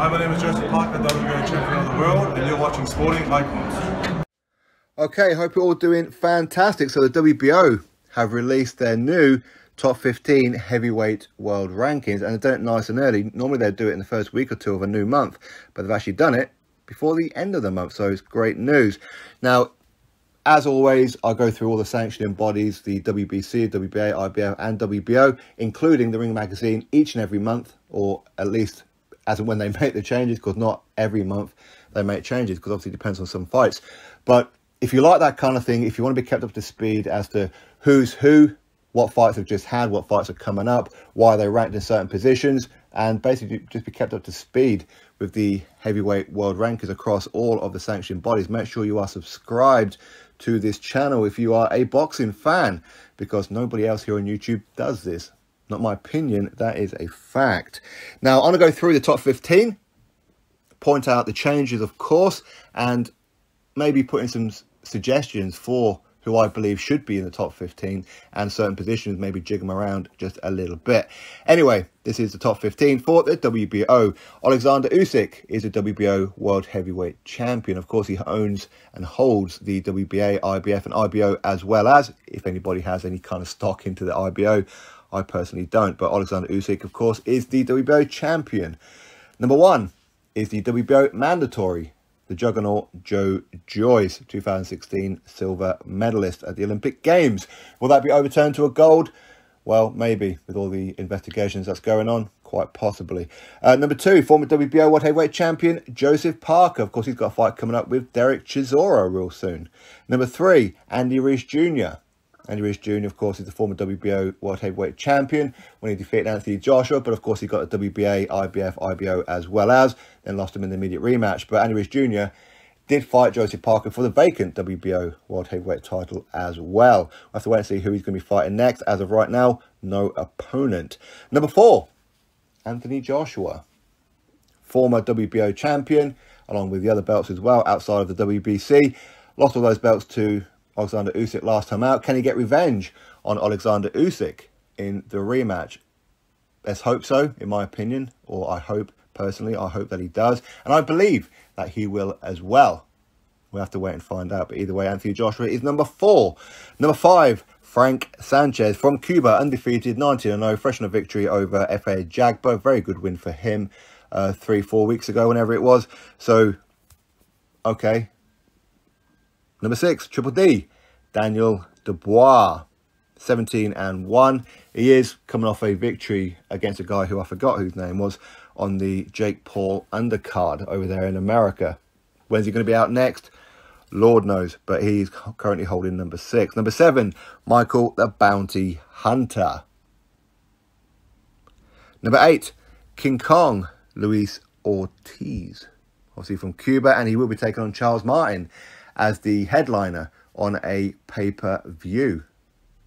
Hi, my name is Joseph Parker, WBA champion of the world, and you're watching Sporting Icons. Okay, hope you're all doing fantastic. So the WBO have released their new top 15 heavyweight world rankings, and they've done it nice and early. Normally they'd do it in the first week or two of a new month, but they've actually done it before the end of the month, so it's great news. Now, as always, I'll go through all the sanctioning bodies, the WBC, WBA, IBF, and WBO, including the Ring Magazine, each and every month, or at least as and when they make the changes, because not every month they make changes, because obviously it depends on some fights. But if you like that kind of thing, if you want to be kept up to speed as to who's who, what fights have just had, what fights are coming up, why they're ranked in certain positions, and basically just be kept up to speed with the heavyweight world rankers across all of the sanctioned bodies. Make sure you are subscribed to this channel if you are a boxing fan, because nobody else here on YouTube does this. Not my opinion, that is a fact. Now, I'm going to go through the top 15, point out the changes, of course, and maybe put in some suggestions for who I believe should be in the top 15 and certain positions, maybe jig them around just a little bit. Anyway, this is the top 15 for the WBO. Alexander Usyk is a WBO World Heavyweight Champion. Of course, he owns and holds the WBA, IBF and IBO as well as, if anybody has any kind of stock into the IBO, I personally don't. But Alexander Usyk, of course, is the WBO Champion. Number one is the WBO Mandatory the juggernaut Joe Joyce, 2016 silver medalist at the Olympic Games. Will that be overturned to a gold? Well, maybe, with all the investigations that's going on, quite possibly. Uh, number two, former WBO World Heavyweight Champion Joseph Parker. Of course, he's got a fight coming up with Derek Chisora real soon. Number three, Andy Reese Jr. Andy Ruiz Jr., of course, is the former WBO World Heavyweight Champion when he defeated Anthony Joshua, but of course he got the WBA, IBF, IBO as well as, then lost him in the immediate rematch. But Andy Ruiz Jr., did fight Joseph Parker for the vacant WBO World Heavyweight title as well. we'll have to wait and see who he's going to be fighting next. As of right now, no opponent. Number four, Anthony Joshua, former WBO champion, along with the other belts as well outside of the WBC. Lost all those belts to Alexander Usyk last time out. Can he get revenge on Alexander Usyk in the rematch? Let's hope so, in my opinion, or I hope personally, I hope that he does. And I believe that he will as well. We'll have to wait and find out. But either way, Anthony Joshua is number four. Number five, Frank Sanchez from Cuba, undefeated, 19-0, fresh on a victory over F.A. Jagba. Very good win for him uh, three, four weeks ago, whenever it was. So, okay, Number six, Triple D, Daniel Dubois, 17 and 1. He is coming off a victory against a guy who I forgot whose name was on the Jake Paul undercard over there in America. When's he going to be out next? Lord knows, but he's currently holding number six. Number seven, Michael the Bounty Hunter. Number eight, King Kong, Luis Ortiz, obviously from Cuba, and he will be taking on Charles Martin as the headliner on a pay per view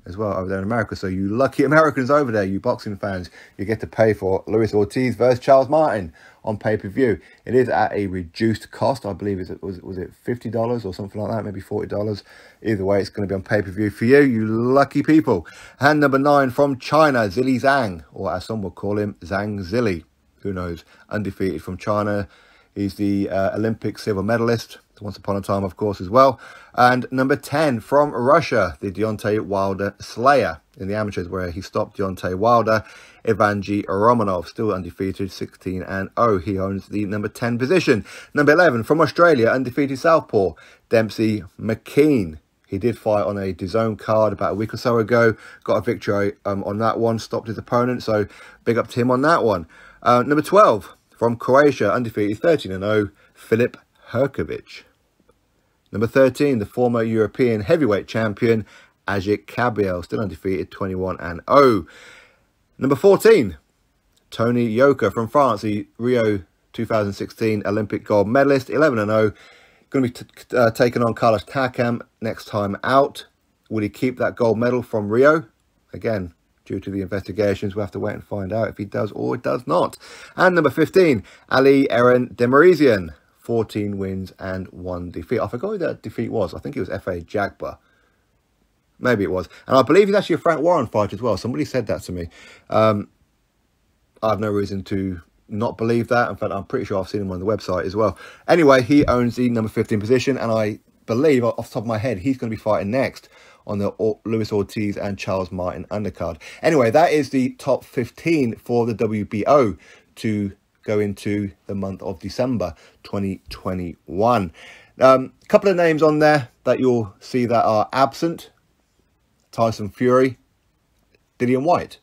as well over there in America. So you lucky Americans over there, you boxing fans, you get to pay for Luis Ortiz versus Charles Martin on pay-per-view. It is at a reduced cost. I believe it was, was it $50 or something like that, maybe $40. Either way, it's going to be on pay-per-view for you, you lucky people. And number nine from China, Zili Zhang, or as some would call him, Zhang Zili. Who knows? Undefeated from China. He's the uh, Olympic silver medalist once Upon a Time, of course, as well. And number 10 from Russia, the Deontay Wilder Slayer in the amateurs, where he stopped Deontay Wilder. Ivanji Romanov, still undefeated, 16 and 0. He owns the number 10 position. Number 11 from Australia, undefeated Southpaw, Dempsey McKean. He did fight on a DAZN card about a week or so ago, got a victory um, on that one, stopped his opponent, so big up to him on that one. Uh, number 12 from Croatia, undefeated 13 and 0, Philip Herkovic, Number 13, the former European heavyweight champion Ajit Kabiel, still undefeated 21 and 0. Number 14, Tony Yoka from France, the Rio 2016 Olympic gold medalist, 11 and 0. Going to be uh, taking on Carlos Takam next time out. Will he keep that gold medal from Rio? Again, due to the investigations, we'll have to wait and find out if he does or does not. And number 15, Ali Eren Demarizian, 14 wins and one defeat. I forgot who that defeat was. I think it was F.A. Jagba. Maybe it was. And I believe he's actually a Frank Warren fight as well. Somebody said that to me. Um, I have no reason to not believe that. In fact, I'm pretty sure I've seen him on the website as well. Anyway, he owns the number 15 position. And I believe, off the top of my head, he's going to be fighting next on the Lewis Ortiz and Charles Martin undercard. Anyway, that is the top 15 for the WBO to go into the month of December 2021. A um, couple of names on there that you'll see that are absent. Tyson Fury, Dillian White.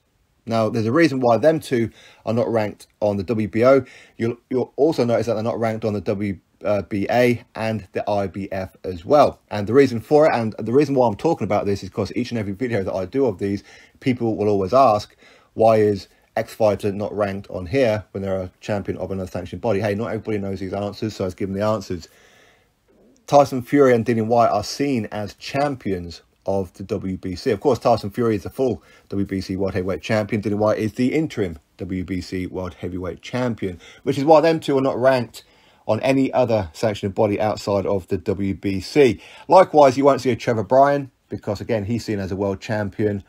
Now, there's a reason why them two are not ranked on the WBO. You'll, you'll also notice that they're not ranked on the WBA and the IBF as well. And the reason for it, and the reason why I'm talking about this is because each and every video that I do of these, people will always ask, why is X5s are not ranked on here when they're a champion of another sanctioned body. Hey, not everybody knows these answers, so I was given the answers. Tyson Fury and Dillian White are seen as champions of the WBC. Of course, Tyson Fury is the full WBC World Heavyweight Champion. Dillian White is the interim WBC World Heavyweight Champion, which is why them two are not ranked on any other sanctioned body outside of the WBC. Likewise, you won't see a Trevor Bryan because, again, he's seen as a world champion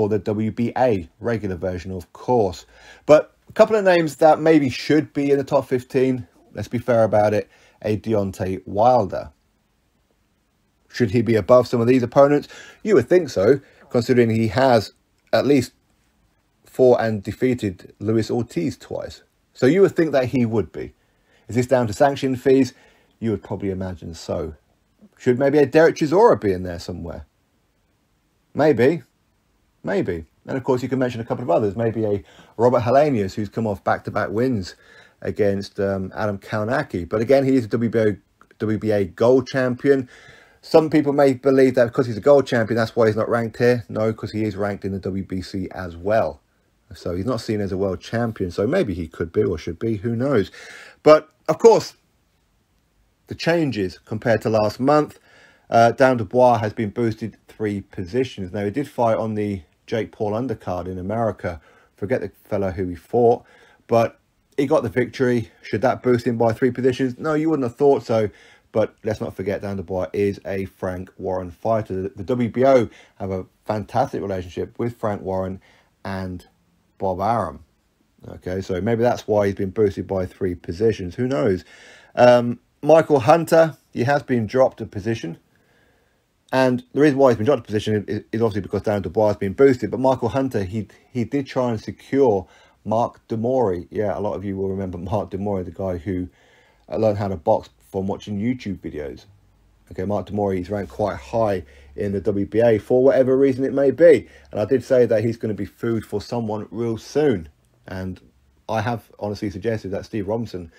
for the WBA regular version, of course. But a couple of names that maybe should be in the top 15, let's be fair about it, a Deontay Wilder. Should he be above some of these opponents? You would think so, considering he has at least fought and defeated Luis Ortiz twice. So you would think that he would be. Is this down to sanction fees? You would probably imagine so. Should maybe a Derek Chisora be in there somewhere? Maybe. Maybe. And of course, you can mention a couple of others. Maybe a Robert Hellenius, who's come off back-to-back wins against um, Adam Kalnacki. But again, he is a WBA, WBA gold champion. Some people may believe that because he's a gold champion, that's why he's not ranked here. No, because he is ranked in the WBC as well. So he's not seen as a world champion. So maybe he could be or should be. Who knows? But of course, the changes compared to last month. Uh, Dan Dubois has been boosted three positions. Now, he did fight on the Jake Paul undercard in America. Forget the fellow who he fought, but he got the victory. Should that boost him by three positions? No, you wouldn't have thought so. But let's not forget Dan Dubois is a Frank Warren fighter. The WBO have a fantastic relationship with Frank Warren and Bob Arum. Okay, so maybe that's why he's been boosted by three positions. Who knows? Um, Michael Hunter, he has been dropped a position and the reason why he's been dropped a position is, is obviously because Darren Dubois has been boosted. But Michael Hunter, he he did try and secure Mark Demori. Yeah, a lot of you will remember Mark Demori, the guy who uh, learned how to box from watching YouTube videos. Okay, Mark Demori is ranked quite high in the WBA for whatever reason it may be. And I did say that he's going to be food for someone real soon. And I have honestly suggested that Steve Robinson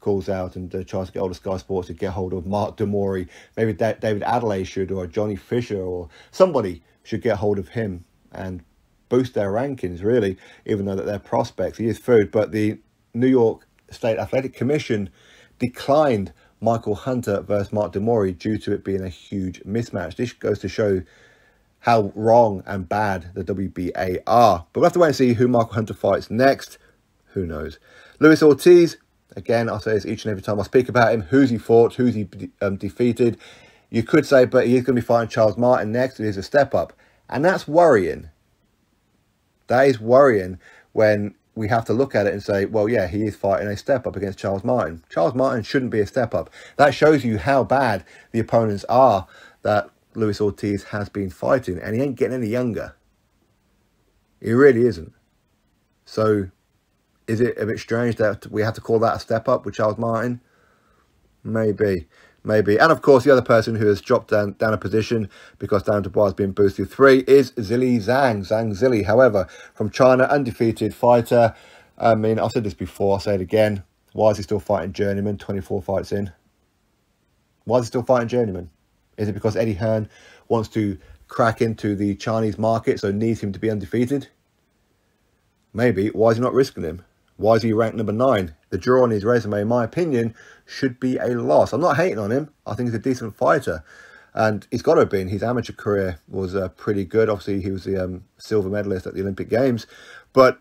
calls out and uh, tries to get hold of Sky Sports to get hold of Mark Demori. Maybe da David Adelaide should, or Johnny Fisher, or somebody should get hold of him and boost their rankings, really, even though that they're prospects. He is food. but the New York State Athletic Commission declined Michael Hunter versus Mark Demori due to it being a huge mismatch. This goes to show how wrong and bad the WBA are. But we'll have to wait and see who Michael Hunter fights next. Who knows? Luis Ortiz Again, I say this each and every time I speak about him. Who's he fought? Who's he um, defeated? You could say, but he's going to be fighting Charles Martin next. It is a step up. And that's worrying. That is worrying when we have to look at it and say, well, yeah, he is fighting a step up against Charles Martin. Charles Martin shouldn't be a step up. That shows you how bad the opponents are that Luis Ortiz has been fighting. And he ain't getting any younger. He really isn't. So is it a bit strange that we had to call that a step up with Charles Martin? Maybe, maybe. And of course, the other person who has dropped down, down a position because Dan Dubois has been boosted three is Zili Zhang, Zhang Zili. However, from China, undefeated fighter. I mean, I've said this before, I'll say it again. Why is he still fighting Journeyman 24 fights in? Why is he still fighting Journeyman? Is it because Eddie Hearn wants to crack into the Chinese market so needs him to be undefeated? Maybe. Why is he not risking him? Why is he ranked number nine? The draw on his resume, in my opinion, should be a loss. I'm not hating on him. I think he's a decent fighter. And he's got to have been. His amateur career was uh, pretty good. Obviously, he was the um, silver medalist at the Olympic Games. But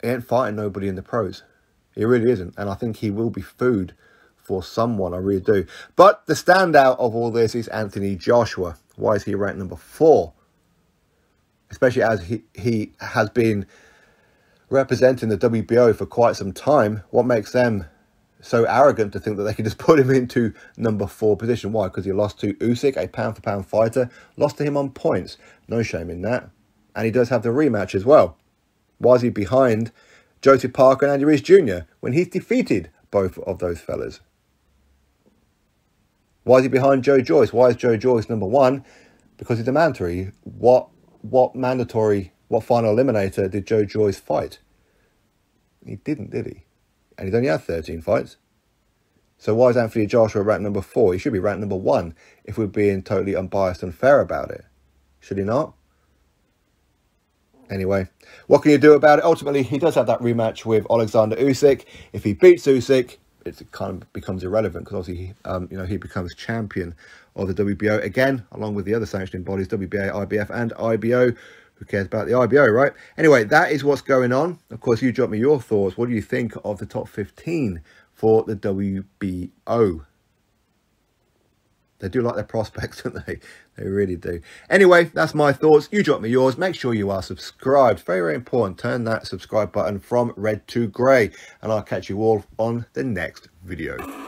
he ain't fighting nobody in the pros. He really isn't. And I think he will be food for someone. I really do. But the standout of all this is Anthony Joshua. Why is he ranked number four? Especially as he, he has been representing the WBO for quite some time. What makes them so arrogant to think that they can just put him into number four position? Why? Because he lost to Usyk, a pound-for-pound fighter, lost to him on points. No shame in that. And he does have the rematch as well. Why is he behind Joseph Parker and Andy Reese Jr. when he's defeated both of those fellas? Why is he behind Joe Joyce? Why is Joe Joyce number one? Because he's a mandatory. What what mandatory, what final eliminator did Joe Joyce fight? He didn't, did he? And he's only had 13 fights. So why is Anthony Joshua ranked number four? He should be ranked number one if we're being totally unbiased and fair about it. Should he not? Anyway, what can you do about it? Ultimately, he does have that rematch with Alexander Usyk. If he beats Usyk, it kind of becomes irrelevant because obviously, um, you know, he becomes champion of the WBO again, along with the other sanctioning bodies, WBA, IBF and IBO who cares about the IBO, right? Anyway, that is what's going on. Of course, you drop me your thoughts. What do you think of the top 15 for the WBO? They do like their prospects, don't they? They really do. Anyway, that's my thoughts. You drop me yours. Make sure you are subscribed. Very, very important. Turn that subscribe button from red to grey. And I'll catch you all on the next video.